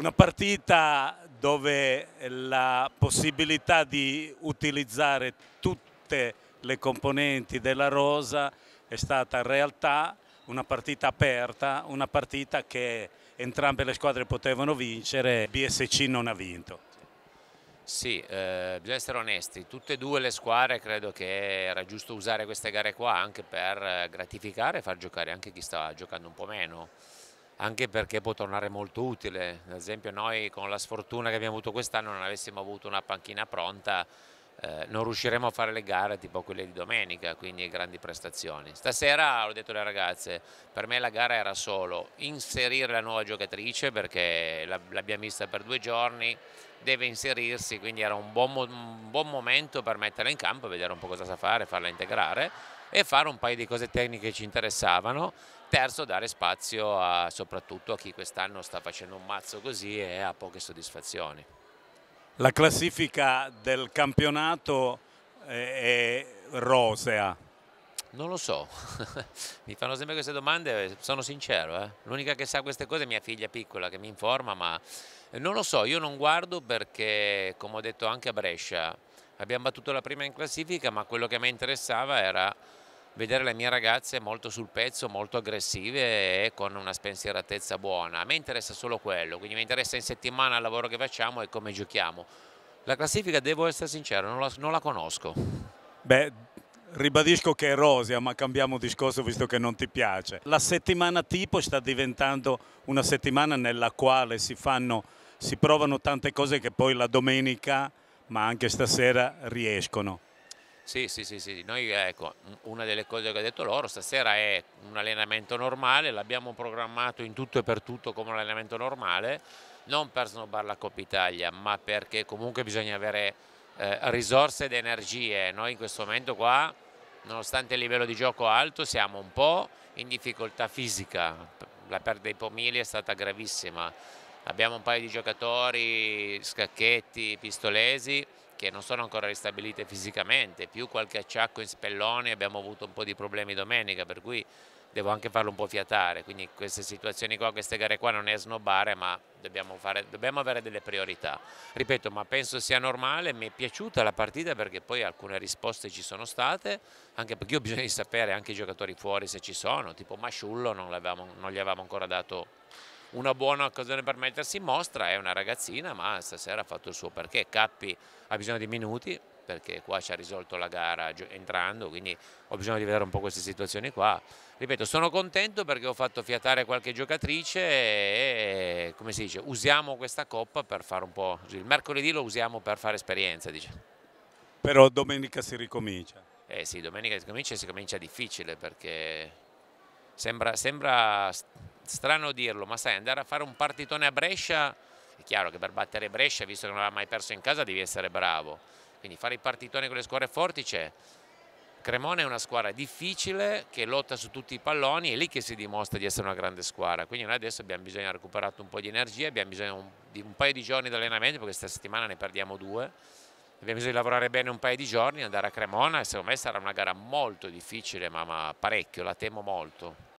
Una partita dove la possibilità di utilizzare tutte le componenti della rosa è stata in realtà una partita aperta, una partita che entrambe le squadre potevano vincere, BSC non ha vinto. Sì, eh, bisogna essere onesti, tutte e due le squadre credo che era giusto usare queste gare qua anche per eh, gratificare e far giocare anche chi stava giocando un po' meno anche perché può tornare molto utile. Ad esempio noi con la sfortuna che abbiamo avuto quest'anno non avessimo avuto una panchina pronta eh, non riusciremo a fare le gare tipo quelle di domenica, quindi grandi prestazioni. Stasera, l'ho detto alle ragazze, per me la gara era solo inserire la nuova giocatrice perché l'abbiamo vista per due giorni, deve inserirsi, quindi era un buon, un buon, momento per metterla in campo, vedere un po' cosa sa fare, farla integrare e fare un paio di cose tecniche che ci interessavano. Terzo, dare spazio a, soprattutto a chi quest'anno sta facendo un mazzo così e ha poche soddisfazioni. La classifica del campionato eh, è rosea, non lo so, mi fanno sempre queste domande, sono sincero, eh? l'unica che sa queste cose è mia figlia piccola che mi informa, ma non lo so, io non guardo perché, come ho detto anche a Brescia, abbiamo battuto la prima in classifica, ma quello che a me interessava era vedere le mie ragazze molto sul pezzo, molto aggressive e con una spensieratezza buona. A me interessa solo quello, quindi mi interessa in settimana il lavoro che facciamo e come giochiamo. La classifica, devo essere sincero, non la, non la conosco. Beh, Ribadisco che è Rosia, ma cambiamo discorso visto che non ti piace. La settimana tipo sta diventando una settimana nella quale si, fanno, si provano tante cose che poi la domenica, ma anche stasera, riescono. Sì, sì, sì, sì. Noi, ecco, una delle cose che ha detto loro stasera è un allenamento normale, l'abbiamo programmato in tutto e per tutto come un allenamento normale, non per snobbare la Coppa Italia, ma perché comunque bisogna avere eh, risorse ed energie. Noi in questo momento qua, nonostante il livello di gioco alto, siamo un po' in difficoltà fisica. La perdita dei Pomili è stata gravissima. Abbiamo un paio di giocatori, Scacchetti, Pistolesi, che non sono ancora ristabilite fisicamente, più qualche acciacco in spelloni, abbiamo avuto un po' di problemi domenica, per cui devo anche farlo un po' fiatare, quindi queste situazioni qua, queste gare qua non è snobbare, ma dobbiamo, fare, dobbiamo avere delle priorità. Ripeto, ma penso sia normale, mi è piaciuta la partita perché poi alcune risposte ci sono state, anche perché io bisogna sapere anche i giocatori fuori se ci sono, tipo Masciullo non, non gli avevamo ancora dato una buona occasione per mettersi in mostra, è una ragazzina ma stasera ha fatto il suo perché, Cappi ha bisogno di minuti, perché qua ci ha risolto la gara entrando, quindi ho bisogno di vedere un po' queste situazioni qua. Ripeto, sono contento perché ho fatto fiatare qualche giocatrice e, come si dice, usiamo questa coppa per fare un po', il mercoledì lo usiamo per fare esperienza, diciamo. Però domenica si ricomincia. Eh sì, domenica si comincia e si comincia difficile perché sembra, sembra strano dirlo, ma sai, andare a fare un partitone a Brescia è chiaro che per battere Brescia, visto che non aveva mai perso in casa, devi essere bravo quindi fare i partitoni con le squadre forti c'è. Cremona è una squadra difficile che lotta su tutti i palloni, è lì che si dimostra di essere una grande squadra, quindi noi adesso abbiamo bisogno di recuperare un po' di energia, abbiamo bisogno di un paio di giorni di allenamento perché questa settimana ne perdiamo due, abbiamo bisogno di lavorare bene un paio di giorni, andare a Cremona e secondo me sarà una gara molto difficile ma, ma parecchio, la temo molto.